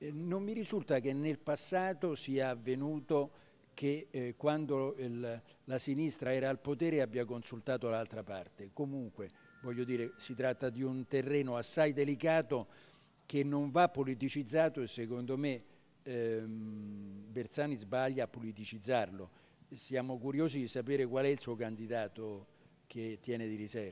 Eh, non mi risulta che nel passato sia avvenuto che eh, quando il, la sinistra era al potere abbia consultato l'altra parte. Comunque, voglio dire, si tratta di un terreno assai delicato che non va politicizzato e secondo me ehm, Bersani sbaglia a politicizzarlo. Siamo curiosi di sapere qual è il suo candidato che tiene di riserva.